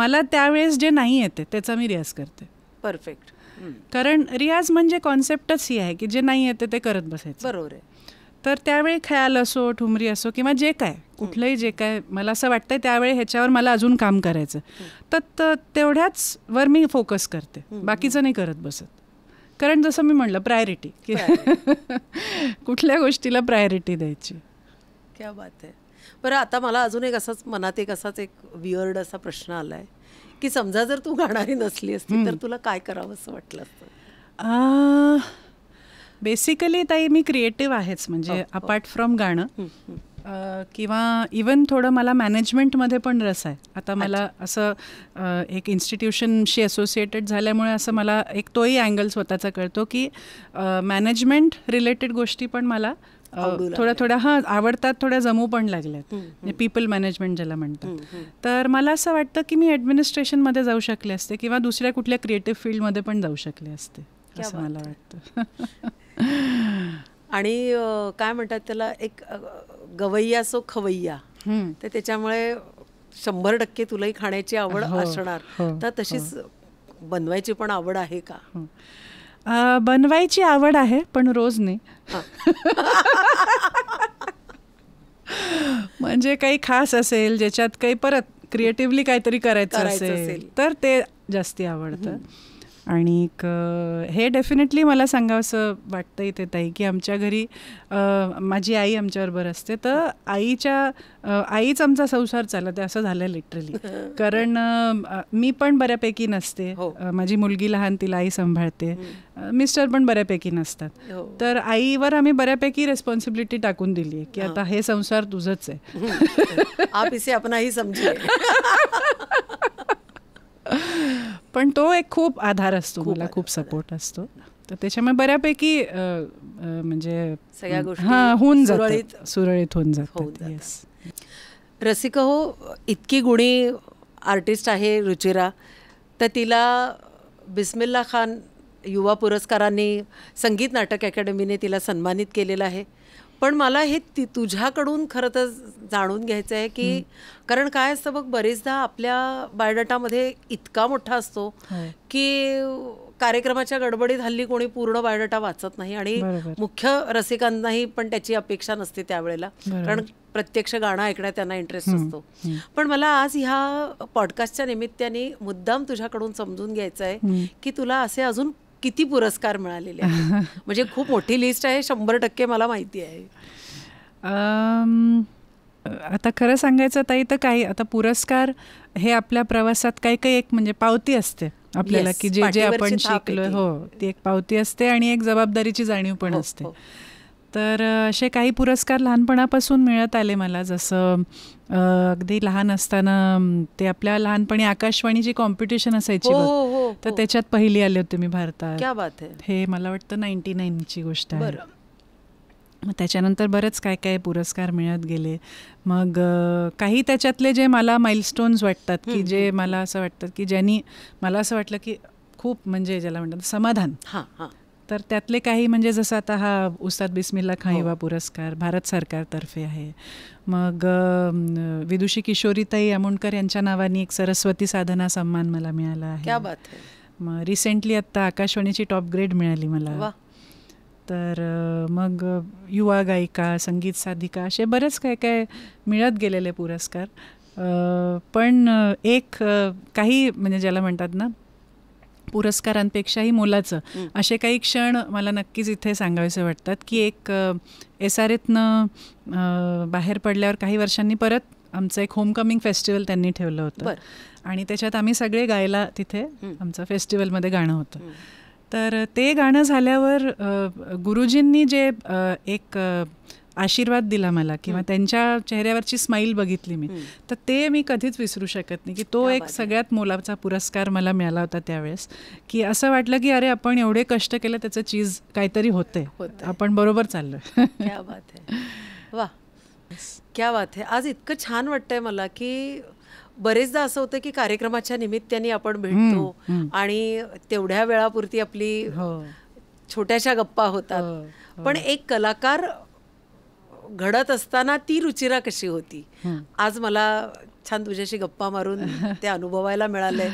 मला त्यावेळेस जे नाही येते त्याचा मी रियाज करते परफेक्ट कारण रियाज म्हणजे कॉन्सेप्टच ही आहे की जे नाही येते ते करत बसायचं बरोबर आहे तर त्यावेळी ख्याल असो ठुमरी असो किंवा जे काय कुठलंही जे काय मला असं वाटतं त्यावेळी ह्याच्यावर मला अजून काम करायचं तर तेवढ्याच वर मी फोकस करते बाकीचं नाही करत बसत कारण जसं मी म्हणलं प्रायोरिटी कुठल्या गोष्टीला प्रायोरिटी द्यायची क्या बात आहे बरं आता मला अजून एक असाच मनात एक असाच एक विअर्ड असा प्रश्न आलाय की समजा जर तू गाणारी नसली असती तर तुला काय करावं असं वाटलं असतं बेसिकली ताई मी क्रिएटिव्ह आहेच म्हणजे अपार्ट हो, फ्रॉम हो. गाणं किंवा इवन थोडं मला मॅनेजमेंटमध्ये पण रस आहे आता मला असं एक इन्स्टिट्यूशनशी असोसिएटेड झाल्यामुळे असं मला एक तोही अँगल स्वतःचा कळतो की मॅनेजमेंट रिलेटेड गोष्टी पण मला थोड्या थोड्या हा आवडतात थोड्या जमू पण लागल्यात म्हणजे पीपल मॅनेजमेंट ज्याला म्हणतात तर मला असं वाटतं की मी मध्ये जाऊ शकले असते किंवा दुसऱ्या कुठल्या क्रिएटिव्ह फील्डमध्ये पण जाऊ शकले असते असं मला वाटतं आणि काय म्हणतात त्याला एक गवैया सो खवैया तर त्याच्यामुळे शंभर टक्के तुलाही खाण्याची आवड हो, असणार हो, तर तशीच हो. बनवायची पण आवड आहे का बनवायची आवड आहे पण रोज नाही म्हणजे काही खास असेल ज्याच्यात काही परत क्रिएटिव्हली काहीतरी करायचं असेल तर ते जास्ती आवडतं आणि हे डेफिनेटली मला सांगावंसं वाटतं इथे ताई की आमच्या घरी माझी आई आमच्याबरोबर असते तर आईच्या आईच आमचा संसार चालत आहे असं झालं लिटरली कारण मी पण बऱ्यापैकी नसते हो. माझी मुलगी लहान तिला आई सांभाळते मिस्टर पण बऱ्यापैकी नसतात हो. तर आईवर आम्ही बऱ्यापैकी रेस्पॉन्सिबिलिटी टाकून दिली की आता हे संसार तुझंच आहे आप इसे अपना ही पण तो एक खूप आधार असतो मला खूप सपोर्ट असतो तर त्याच्यामुळे बऱ्यापैकी म्हणजे सगळ्या गोष्टी होऊन जात सुरळीत होऊन जात रसिका हो इतकी गुणी आर्टिस्ट आहे रुचिरा तर तिला बिस्मिल्ला खान युवा पुरस्काराने संगीत नाटक अकॅडमीने तिला सन्मानित केलेलं आहे पण मला हे तुझ्याकडून खरं तर जाणून घ्यायचं आहे की कारण काय असतं बघ बरेचदा आपल्या बायोडाटामध्ये इतका मोठा असतो की कार्यक्रमाच्या गडबडीत हल्ली कोणी पूर्ण बायोडाटा वाचत नाही आणि मुख्य रसिकांनाही पण त्याची अपेक्षा नसते त्यावेळेला कारण प्रत्यक्ष गाणं ऐकण्यात त्यांना इंटरेस्ट असतो पण मला आज ह्या पॉडकास्टच्या निमित्ताने मुद्दाम तुझ्याकडून समजून घ्यायचं आहे की तुला असे अजून किती पुरस्कार मिळालेले म्हणजे खूप मोठी लिस्ट आहे शंभर टक्के मला माहिती आहे आता खरं सांगायचं ताई तर काही आता पुरस्कार हे आपल्या प्रवासात काही काही एक म्हणजे पावती असते आपल्याला की जे जे आपण शिकलो हो ती एक पावती असते आणि एक जबाबदारीची जाणीव पण हो, असते हो. तर असे काही पुरस्कार लहानपणापासून मिळत आले मला जसं अगदी लहान असताना ते आपल्या लहानपणी आकाशवाणीची कॉम्पिटिशन असायची हो, हो, हो. तर त्याच्यात पहिली आले होते मी भारतात हे मला वाटतं नाईन्टी नाईनची गोष्ट आहे त्याच्यानंतर बरेच काय काय पुरस्कार मिळत गेले मग काही त्याच्यातले जे मला माइलस्टोन्स वाटतात की जे मला असं वाटतं की ज्यांनी मला असं वाटलं की खूप म्हणजे ज्याला म्हणतात समाधान तर त्यातले काही म्हणजे जसं आता हा उस्ताद बिस्मिल्ला हो. खाईवा पुरस्कार भारत सरकारतर्फे आहे मग विदुषी किशोरीताई आमोणकर यांच्या नावाने एक सरस्वती साधना सन्मान मला मिळाला आहे मग रिसेंटली आत्ता आकाशवाणीची टॉप ग्रेड मिळाली मला तर मग युवा गायिका संगीत साधिका असे बरेच काय काय मिळत गेलेले पुरस्कार पण एक काही म्हणजे ज्याला म्हणतात ना पुरस्कारांपेक्षाही मोलाचं असे काही क्षण मला नक्कीच इथे सांगावेसे वाटतात की एक एस आर एतनं बाहेर पडल्यावर काही वर्षांनी परत आमचं एक होमकमिंग फेस्टिवल त्यांनी ठेवलं होतं आणि त्याच्यात आम्ही सगळे गायला तिथे आमचं फेस्टिवलमध्ये गाणं होतं तर ते गाणं झाल्यावर गुरुजींनी जे एक आशीर्वाद दिला मला किंवा त्यांच्या चेहऱ्यावरची स्माईल बघितली मी तर ते मी कधीच विसरू शकत नाही की तो एक सगळ्यात मोलाचा पुरस्कार मला मिळाला होता त्यावेळेस की असं वाटलं की अरे आपण एवढे कष्ट केलं त्याचं चीज काहीतरी होते आपण बरोबर चाललोय क्या बात क्या बात आहे आज इतकं छान वाटतंय मला की बरेचदा असं होतं की कार्यक्रमाच्या निमित्ताने आपण भेटतो आणि तेवढ्या वेळापुरती आपली हो. छोट्याशा गप्पा होतात हो, हो. पण एक कलाकार घडत असताना ती रुचिरा कशी होती आज मला छान तुझ्याशी गप्पा मारून ते अनुभवायला मिळालंय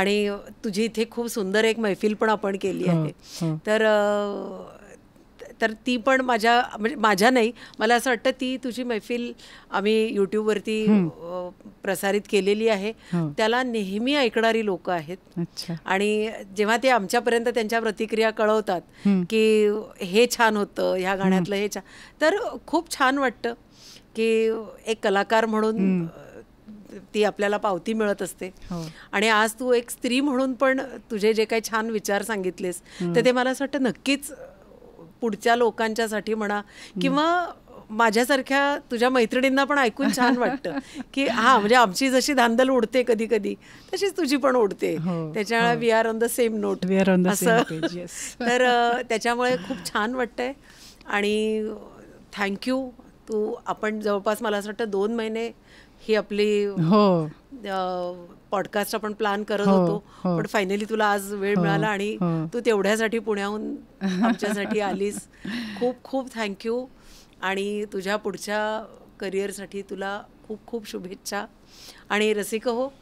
आणि तुझी इथे खूप सुंदर एक मैफिल पण आपण केली आहे तर तर ती पण माझ्या म्हणजे माझ्या नाही मला असं वाटतं ती तुझी मैफिल आम्ही यूट्यूबवरती प्रसारित केलेली आहे त्याला नेहमी ऐकणारी लोक आहेत आणि जेव्हा ते आमच्यापर्यंत त्यांच्या प्रतिक्रिया कळवतात की हे छान होतं ह्या गाण्यातलं हे छान तर खूप छान वाटतं की एक कलाकार म्हणून ती आपल्याला पावती मिळत असते हो. आणि आज तू एक स्त्री म्हणून पण तुझे जे काही छान विचार सांगितलेस तर ते मला असं वाटतं नक्कीच पुढच्या लोकांच्यासाठी म्हणा किंवा माझ्यासारख्या तुझ्या मैत्रिणींना पण ऐकून छान वाटतं की हा म्हणजे आमची जशी धांदल उडते कधी कधी तशीच तुझी पण उडते हो, त्याच्यामुळे we are on the same note we are on असं तर त्याच्यामुळे खूप छान वाटतंय आणि थँक्यू तू आपण जवळपास मला असं वाटतं दोन महिने ही आपली हो पॉडकास्ट आपण प्लॅन करत हो, होतो हो. पण फायनली तुला आज वेळ हो, मिळाला आणि तू तेवढ्यासाठी पुण्याहून आमच्यासाठी आलीस खूप खूप थँक्यू आणि तुझ्या पुढच्या करिअरसाठी तुला खूप खूप शुभेच्छा आणि रसिक हो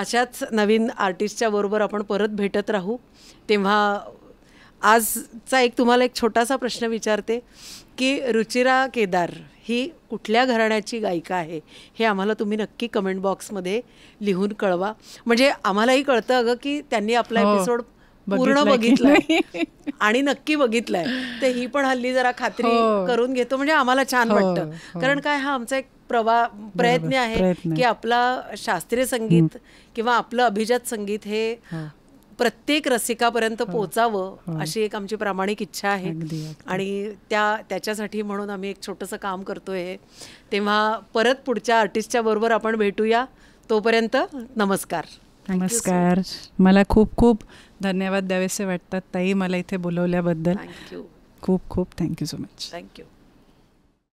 अशाच नवीन आर्टिस्टच्या बरोबर आपण परत भेटत राहू तेव्हा आजचा एक तुम्हाला एक छोटासा प्रश्न विचारते की रुचिरा केदार ही कुठल्या घराण्याची गायिका आहे हे आम्हाला तुम्ही नक्की कमेंट बॉक्समध्ये लिहून कळवा म्हणजे आम्हालाही कळतं अगं की त्यांनी आपला एपिसोड हो. पूर्ण बघितलाय आणि नक्की बघितलाय तर ही पण हल्ली जरा खात्री हो. करून घेतो म्हणजे आम्हाला छान हो, वाटतं कारण काय हा आमचा एक प्रवा प्रयत्न आहे की आपला शास्त्रीय संगीत किंवा आपलं अभिजात संगीत हे प्रत्येक रसिकापर्यंत हो. पोचावं हो. अशी एक आमची प्रामाणिक इच्छा आहे आणि त्या त्याच्यासाठी म्हणून आम्ही एक छोटंसं काम करतोय तेव्हा परत पुढच्या आर्टिस्टच्या बरोबर आपण भेटूया तोपर्यंत नमस्कार नमस्कार मला खूप खूप धन्यवाद द्यावेसे वाटतात ताई मला इथे बोलवल्याबद्दल खूप खूप थँक्यू सो मच थँक्यू